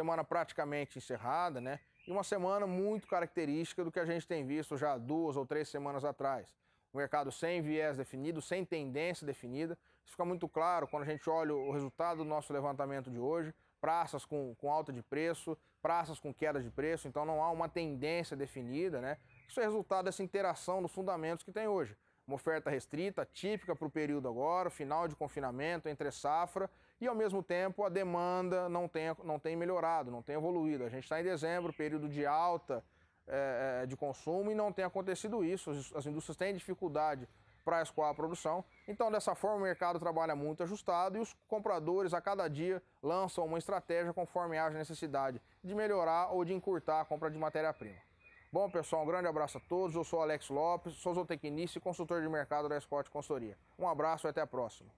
semana praticamente encerrada, né? E uma semana muito característica do que a gente tem visto já duas ou três semanas atrás. O mercado sem viés definido, sem tendência definida. Isso fica muito claro quando a gente olha o resultado do nosso levantamento de hoje. Praças com, com alta de preço, praças com queda de preço, então não há uma tendência definida, né? Isso é resultado dessa interação dos fundamentos que tem hoje uma oferta restrita, típica para o período agora, final de confinamento, entre safra, e ao mesmo tempo a demanda não tem, não tem melhorado, não tem evoluído. A gente está em dezembro, período de alta é, é, de consumo, e não tem acontecido isso. As, as indústrias têm dificuldade para escoar a produção. Então, dessa forma, o mercado trabalha muito ajustado e os compradores a cada dia lançam uma estratégia conforme haja necessidade de melhorar ou de encurtar a compra de matéria-prima. Bom, pessoal, um grande abraço a todos. Eu sou Alex Lopes, sou zootecnista e consultor de mercado da Scott Consultoria. Um abraço e até a próxima.